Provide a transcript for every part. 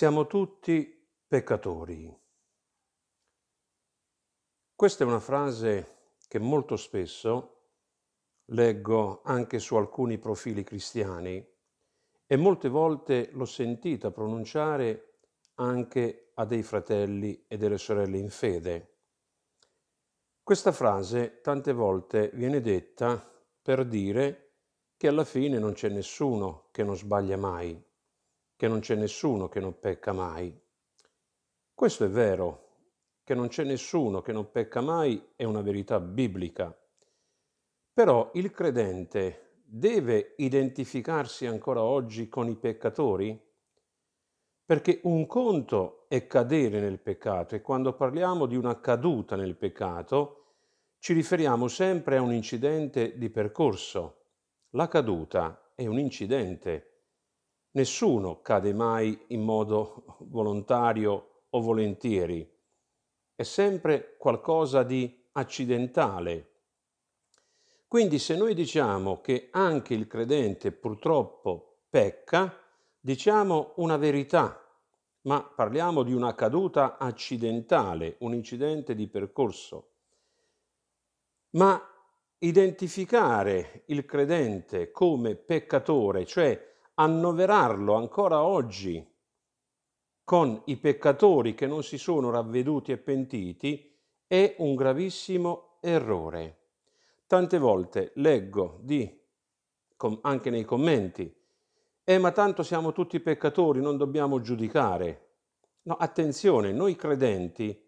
Siamo tutti peccatori. Questa è una frase che molto spesso leggo anche su alcuni profili cristiani e molte volte l'ho sentita pronunciare anche a dei fratelli e delle sorelle in fede. Questa frase tante volte viene detta per dire che alla fine non c'è nessuno che non sbaglia mai che non c'è nessuno che non pecca mai. Questo è vero, che non c'è nessuno che non pecca mai è una verità biblica. Però il credente deve identificarsi ancora oggi con i peccatori? Perché un conto è cadere nel peccato e quando parliamo di una caduta nel peccato ci riferiamo sempre a un incidente di percorso. La caduta è un incidente Nessuno cade mai in modo volontario o volentieri. È sempre qualcosa di accidentale. Quindi se noi diciamo che anche il credente purtroppo pecca, diciamo una verità, ma parliamo di una caduta accidentale, un incidente di percorso. Ma identificare il credente come peccatore, cioè annoverarlo ancora oggi con i peccatori che non si sono ravveduti e pentiti è un gravissimo errore. Tante volte leggo di, anche nei commenti, eh ma tanto siamo tutti peccatori, non dobbiamo giudicare. No, attenzione, noi credenti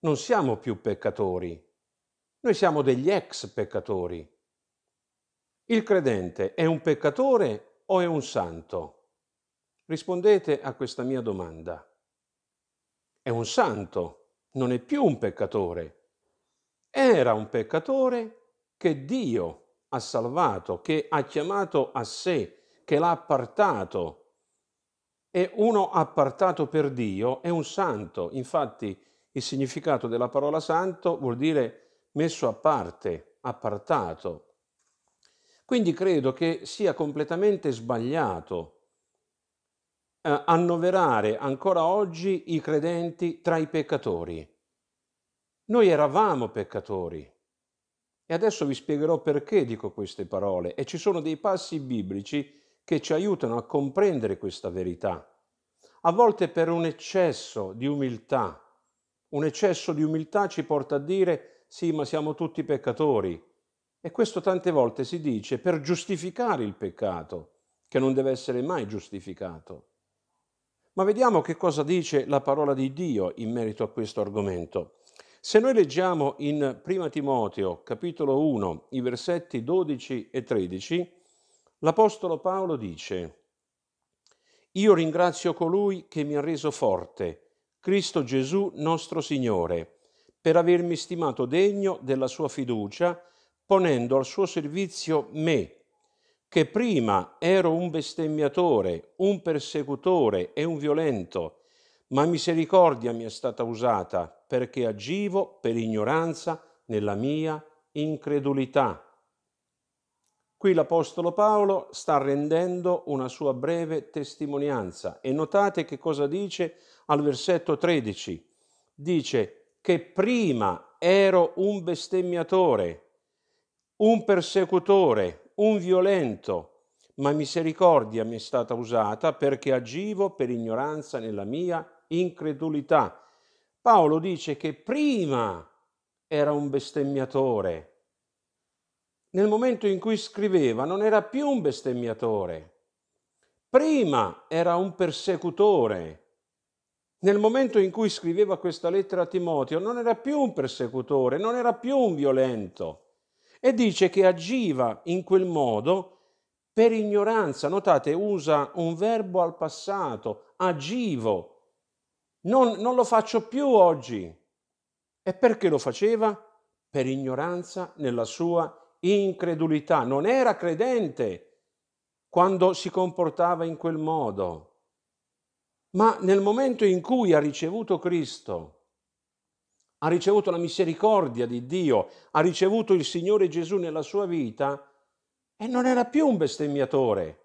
non siamo più peccatori, noi siamo degli ex peccatori. Il credente è un peccatore o è un santo? Rispondete a questa mia domanda. È un santo, non è più un peccatore. Era un peccatore che Dio ha salvato, che ha chiamato a sé, che l'ha appartato. E uno appartato per Dio è un santo. Infatti il significato della parola santo vuol dire messo a parte, appartato, quindi credo che sia completamente sbagliato eh, annoverare ancora oggi i credenti tra i peccatori. Noi eravamo peccatori. E adesso vi spiegherò perché dico queste parole e ci sono dei passi biblici che ci aiutano a comprendere questa verità. A volte per un eccesso di umiltà. Un eccesso di umiltà ci porta a dire sì, ma siamo tutti peccatori, e questo tante volte si dice per giustificare il peccato, che non deve essere mai giustificato. Ma vediamo che cosa dice la parola di Dio in merito a questo argomento. Se noi leggiamo in 1 Timoteo capitolo 1 i versetti 12 e 13, l'Apostolo Paolo dice, Io ringrazio colui che mi ha reso forte, Cristo Gesù nostro Signore, per avermi stimato degno della sua fiducia ponendo al suo servizio me, che prima ero un bestemmiatore, un persecutore e un violento, ma misericordia mi è stata usata perché agivo per ignoranza nella mia incredulità. Qui l'Apostolo Paolo sta rendendo una sua breve testimonianza e notate che cosa dice al versetto 13. Dice che prima ero un bestemmiatore, un persecutore, un violento, ma misericordia mi è stata usata perché agivo per ignoranza nella mia incredulità. Paolo dice che prima era un bestemmiatore. Nel momento in cui scriveva non era più un bestemmiatore. Prima era un persecutore. Nel momento in cui scriveva questa lettera a Timoteo non era più un persecutore, non era più un violento e dice che agiva in quel modo per ignoranza. Notate, usa un verbo al passato, agivo. Non, non lo faccio più oggi. E perché lo faceva? Per ignoranza nella sua incredulità. Non era credente quando si comportava in quel modo. Ma nel momento in cui ha ricevuto Cristo, ha ricevuto la misericordia di Dio, ha ricevuto il Signore Gesù nella sua vita e non era più un bestemmiatore,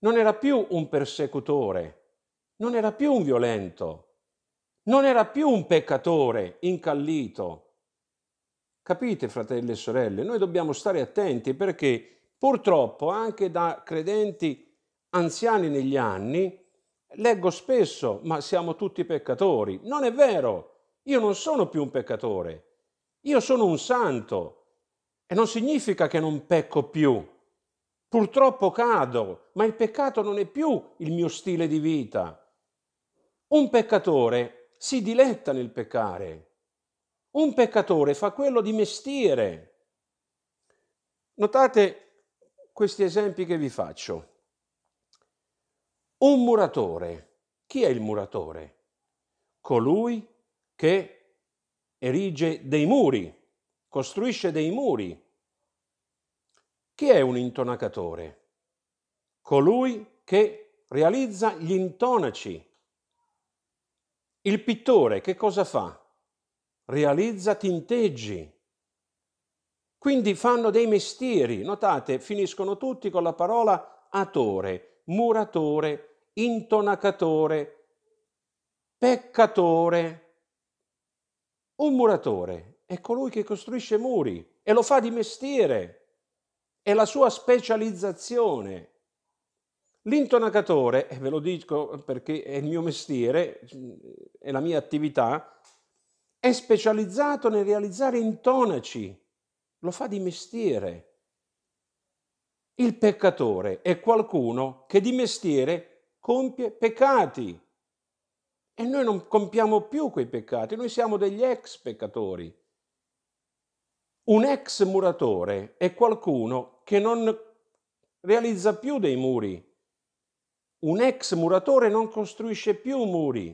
non era più un persecutore, non era più un violento, non era più un peccatore incallito. Capite, fratelli e sorelle, noi dobbiamo stare attenti perché purtroppo anche da credenti anziani negli anni leggo spesso, ma siamo tutti peccatori. Non è vero. Io non sono più un peccatore, io sono un santo e non significa che non pecco più. Purtroppo cado, ma il peccato non è più il mio stile di vita. Un peccatore si diletta nel peccare. Un peccatore fa quello di mestiere. Notate questi esempi che vi faccio. Un muratore. Chi è il muratore? Colui che che erige dei muri, costruisce dei muri. Chi è un intonacatore? Colui che realizza gli intonaci. Il pittore che cosa fa? Realizza tinteggi. Quindi fanno dei mestieri, notate, finiscono tutti con la parola atore, muratore, intonacatore, peccatore, un muratore è colui che costruisce muri e lo fa di mestiere, è la sua specializzazione. L'intonacatore, e eh, ve lo dico perché è il mio mestiere, mm, è la mia attività, è specializzato nel realizzare intonaci, lo fa di mestiere. Il peccatore è qualcuno che di mestiere compie peccati. E noi non compiamo più quei peccati, noi siamo degli ex peccatori. Un ex muratore è qualcuno che non realizza più dei muri. Un ex muratore non costruisce più muri.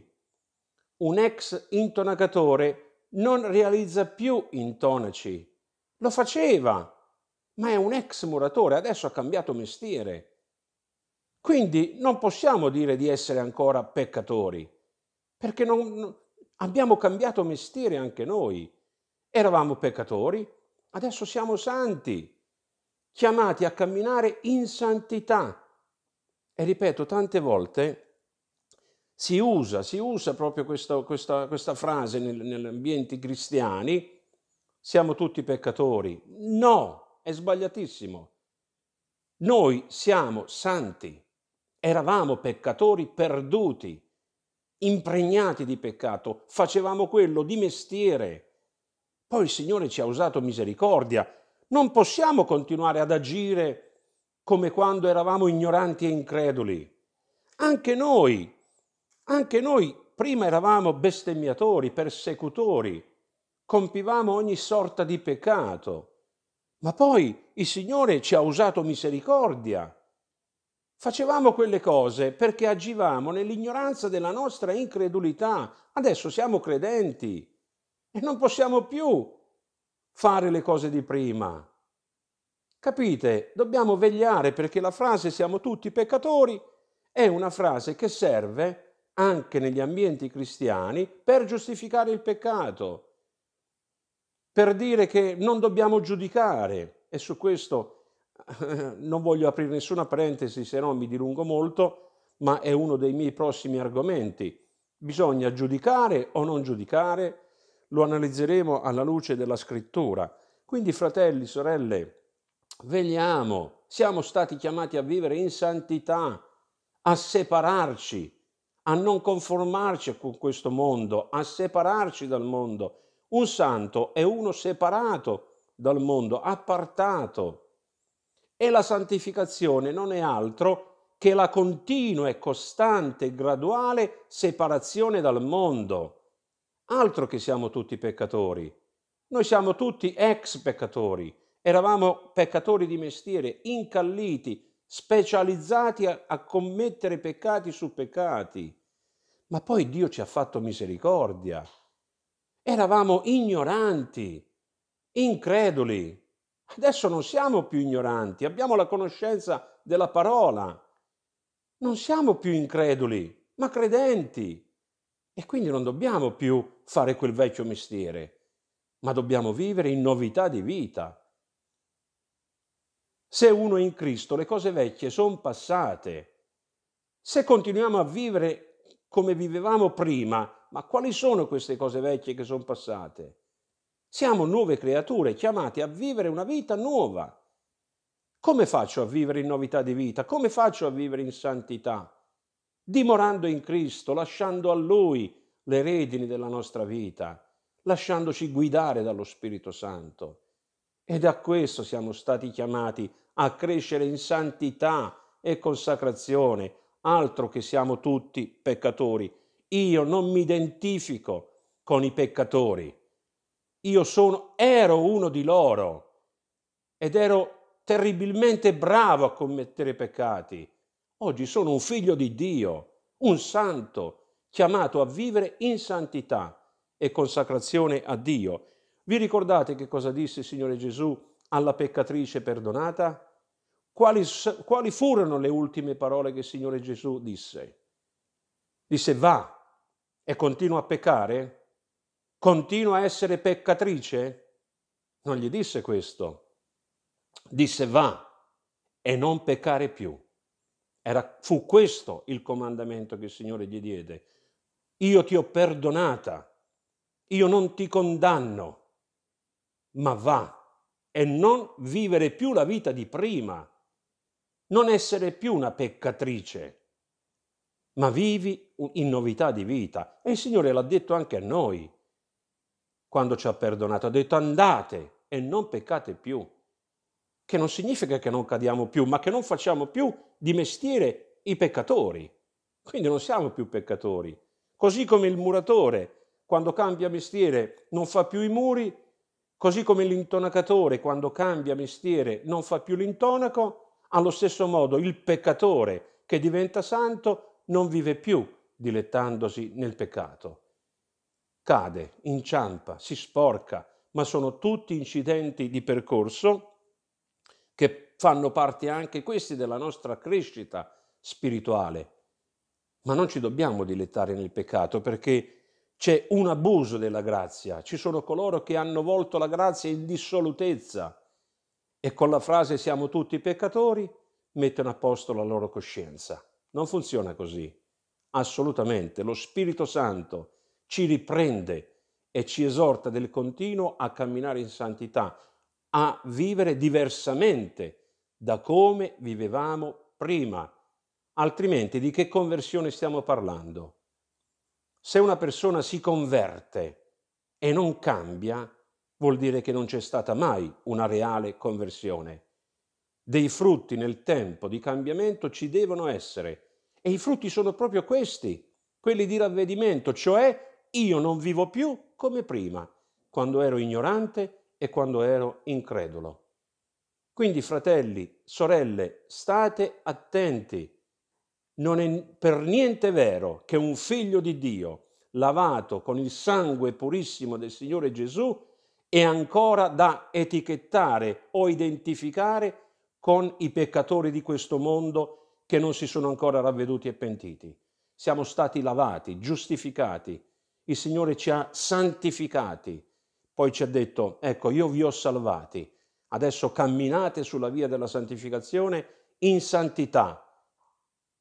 Un ex intonacatore non realizza più intonaci. Lo faceva, ma è un ex muratore, adesso ha cambiato mestiere. Quindi non possiamo dire di essere ancora peccatori perché non, abbiamo cambiato mestiere anche noi. Eravamo peccatori, adesso siamo santi, chiamati a camminare in santità. E ripeto, tante volte si usa, si usa proprio questa, questa, questa frase nel, negli ambienti cristiani, siamo tutti peccatori. No, è sbagliatissimo. Noi siamo santi, eravamo peccatori perduti, impregnati di peccato, facevamo quello di mestiere. Poi il Signore ci ha usato misericordia. Non possiamo continuare ad agire come quando eravamo ignoranti e increduli. Anche noi, anche noi prima eravamo bestemmiatori, persecutori, compivamo ogni sorta di peccato, ma poi il Signore ci ha usato misericordia Facevamo quelle cose perché agivamo nell'ignoranza della nostra incredulità. Adesso siamo credenti e non possiamo più fare le cose di prima. Capite? Dobbiamo vegliare perché la frase siamo tutti peccatori è una frase che serve anche negli ambienti cristiani per giustificare il peccato, per dire che non dobbiamo giudicare e su questo non voglio aprire nessuna parentesi se no mi dilungo molto, ma è uno dei miei prossimi argomenti. Bisogna giudicare o non giudicare? Lo analizzeremo alla luce della scrittura. Quindi fratelli, sorelle, vegliamo, siamo stati chiamati a vivere in santità, a separarci, a non conformarci con questo mondo, a separarci dal mondo. Un santo è uno separato dal mondo, appartato. E la santificazione non è altro che la continua e costante e graduale separazione dal mondo. Altro che siamo tutti peccatori. Noi siamo tutti ex peccatori, eravamo peccatori di mestiere, incalliti, specializzati a, a commettere peccati su peccati. Ma poi Dio ci ha fatto misericordia. Eravamo ignoranti, increduli, Adesso non siamo più ignoranti, abbiamo la conoscenza della parola. Non siamo più increduli, ma credenti. E quindi non dobbiamo più fare quel vecchio mestiere, ma dobbiamo vivere in novità di vita. Se uno è in Cristo, le cose vecchie sono passate. Se continuiamo a vivere come vivevamo prima, ma quali sono queste cose vecchie che sono passate? Siamo nuove creature chiamate a vivere una vita nuova. Come faccio a vivere in novità di vita? Come faccio a vivere in santità? Dimorando in Cristo, lasciando a Lui le redini della nostra vita, lasciandoci guidare dallo Spirito Santo. E da questo siamo stati chiamati a crescere in santità e consacrazione, altro che siamo tutti peccatori. Io non mi identifico con i peccatori. Io sono, ero uno di loro ed ero terribilmente bravo a commettere peccati. Oggi sono un figlio di Dio, un santo, chiamato a vivere in santità e consacrazione a Dio. Vi ricordate che cosa disse il Signore Gesù alla peccatrice perdonata? Quali, quali, furono le ultime parole che il Signore Gesù disse? Disse va e continua a peccare? continua a essere peccatrice? Non gli disse questo. Disse va e non peccare più. Era, fu questo il comandamento che il Signore gli diede. Io ti ho perdonata, io non ti condanno, ma va e non vivere più la vita di prima, non essere più una peccatrice, ma vivi in novità di vita. E il Signore l'ha detto anche a noi quando ci ha perdonato, ha detto andate e non peccate più, che non significa che non cadiamo più, ma che non facciamo più di mestiere i peccatori. Quindi non siamo più peccatori. Così come il muratore, quando cambia mestiere, non fa più i muri, così come l'intonacatore, quando cambia mestiere, non fa più l'intonaco, allo stesso modo il peccatore che diventa santo non vive più dilettandosi nel peccato cade, inciampa, si sporca, ma sono tutti incidenti di percorso che fanno parte anche questi della nostra crescita spirituale. Ma non ci dobbiamo dilettare nel peccato perché c'è un abuso della grazia, ci sono coloro che hanno volto la grazia in dissolutezza e con la frase siamo tutti peccatori mettono a posto la loro coscienza. Non funziona così, assolutamente. Lo Spirito Santo ci riprende e ci esorta del continuo a camminare in santità, a vivere diversamente da come vivevamo prima. Altrimenti di che conversione stiamo parlando? Se una persona si converte e non cambia, vuol dire che non c'è stata mai una reale conversione. Dei frutti nel tempo di cambiamento ci devono essere e i frutti sono proprio questi, quelli di ravvedimento, cioè io non vivo più come prima, quando ero ignorante e quando ero incredulo. Quindi, fratelli, sorelle, state attenti. Non è per niente vero che un figlio di Dio, lavato con il sangue purissimo del Signore Gesù, è ancora da etichettare o identificare con i peccatori di questo mondo che non si sono ancora ravveduti e pentiti. Siamo stati lavati, giustificati, il Signore ci ha santificati, poi ci ha detto, ecco, io vi ho salvati, adesso camminate sulla via della santificazione in santità,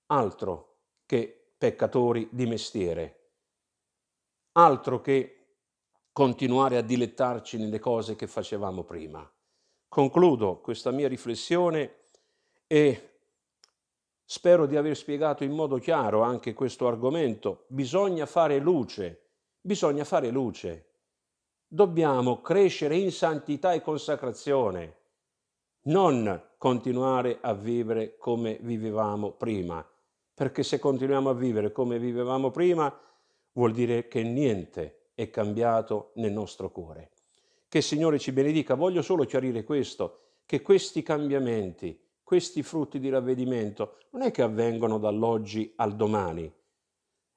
altro che peccatori di mestiere, altro che continuare a dilettarci nelle cose che facevamo prima. Concludo questa mia riflessione e spero di aver spiegato in modo chiaro anche questo argomento. Bisogna fare luce bisogna fare luce. Dobbiamo crescere in santità e consacrazione, non continuare a vivere come vivevamo prima, perché se continuiamo a vivere come vivevamo prima vuol dire che niente è cambiato nel nostro cuore. Che il Signore ci benedica, voglio solo chiarire questo, che questi cambiamenti, questi frutti di ravvedimento non è che avvengono dall'oggi al domani,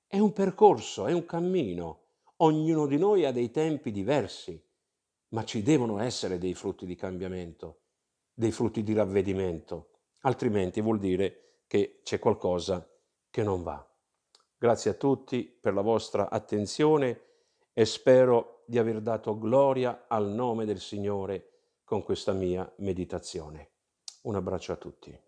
è un percorso, è un cammino. Ognuno di noi ha dei tempi diversi, ma ci devono essere dei frutti di cambiamento, dei frutti di ravvedimento, altrimenti vuol dire che c'è qualcosa che non va. Grazie a tutti per la vostra attenzione e spero di aver dato gloria al nome del Signore con questa mia meditazione. Un abbraccio a tutti.